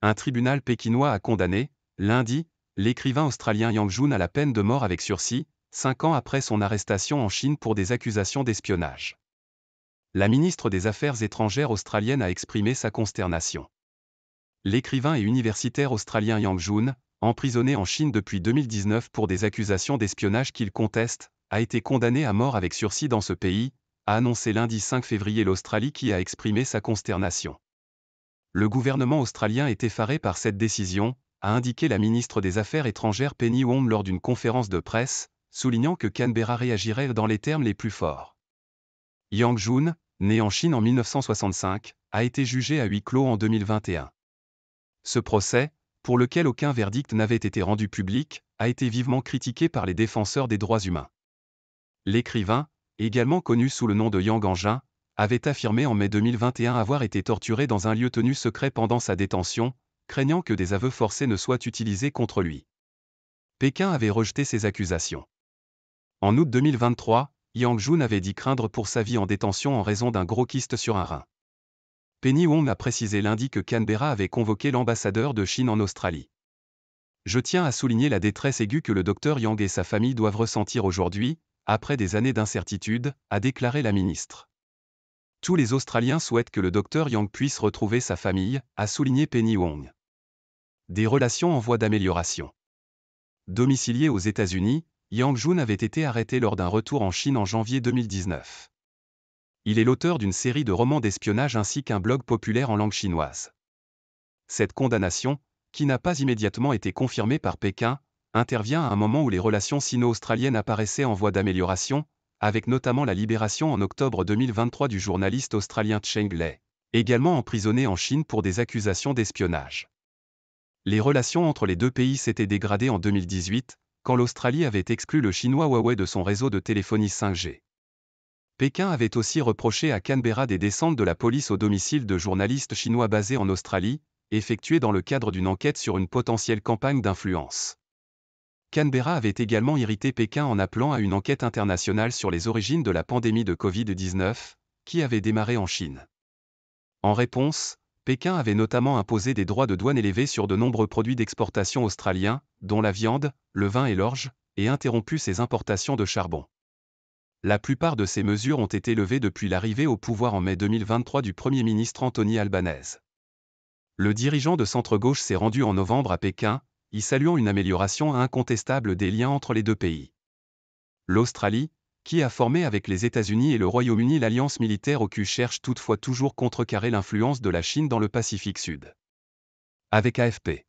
un tribunal pékinois a condamné, lundi, l'écrivain australien Yang Jun à la peine de mort avec sursis, cinq ans après son arrestation en Chine pour des accusations d'espionnage. La ministre des Affaires étrangères australienne a exprimé sa consternation. L'écrivain et universitaire australien Yang Jun, emprisonné en Chine depuis 2019 pour des accusations d'espionnage qu'il conteste, a été condamné à mort avec sursis dans ce pays, a annoncé lundi 5 février l'Australie qui a exprimé sa consternation. Le gouvernement australien est effaré par cette décision, a indiqué la ministre des Affaires étrangères Penny Wong lors d'une conférence de presse, soulignant que Canberra réagirait dans les termes les plus forts. Yang Jun, né en Chine en 1965, a été jugé à huis clos en 2021. Ce procès, pour lequel aucun verdict n'avait été rendu public, a été vivement critiqué par les défenseurs des droits humains. L'écrivain, également connu sous le nom de Yang Engin, avait affirmé en mai 2021 avoir été torturé dans un lieu tenu secret pendant sa détention, craignant que des aveux forcés ne soient utilisés contre lui. Pékin avait rejeté ces accusations. En août 2023, Yang Jun avait dit craindre pour sa vie en détention en raison d'un gros kyste sur un rein. Penny Wong a précisé lundi que Canberra avait convoqué l'ambassadeur de Chine en Australie. Je tiens à souligner la détresse aiguë que le docteur Yang et sa famille doivent ressentir aujourd'hui, après des années d'incertitude, a déclaré la ministre. Tous les Australiens souhaitent que le docteur Yang puisse retrouver sa famille, a souligné Penny Wong. Des relations en voie d'amélioration. Domicilié aux États-Unis, Yang Jun avait été arrêté lors d'un retour en Chine en janvier 2019. Il est l'auteur d'une série de romans d'espionnage ainsi qu'un blog populaire en langue chinoise. Cette condamnation, qui n'a pas immédiatement été confirmée par Pékin, intervient à un moment où les relations sino-australiennes apparaissaient en voie d'amélioration, avec notamment la libération en octobre 2023 du journaliste australien Cheng Lei, également emprisonné en Chine pour des accusations d'espionnage. Les relations entre les deux pays s'étaient dégradées en 2018, quand l'Australie avait exclu le chinois Huawei de son réseau de téléphonie 5G. Pékin avait aussi reproché à Canberra des descentes de la police au domicile de journalistes chinois basés en Australie, effectuées dans le cadre d'une enquête sur une potentielle campagne d'influence. Canberra avait également irrité Pékin en appelant à une enquête internationale sur les origines de la pandémie de Covid-19, qui avait démarré en Chine. En réponse, Pékin avait notamment imposé des droits de douane élevés sur de nombreux produits d'exportation australiens, dont la viande, le vin et l'orge, et interrompu ses importations de charbon. La plupart de ces mesures ont été levées depuis l'arrivée au pouvoir en mai 2023 du Premier ministre Anthony Albanese. Le dirigeant de centre-gauche s'est rendu en novembre à Pékin, y saluant une amélioration incontestable des liens entre les deux pays. L'Australie, qui a formé avec les États-Unis et le Royaume-Uni l'alliance militaire au Q cherche toutefois toujours contrecarrer l'influence de la Chine dans le Pacifique Sud. Avec AFP.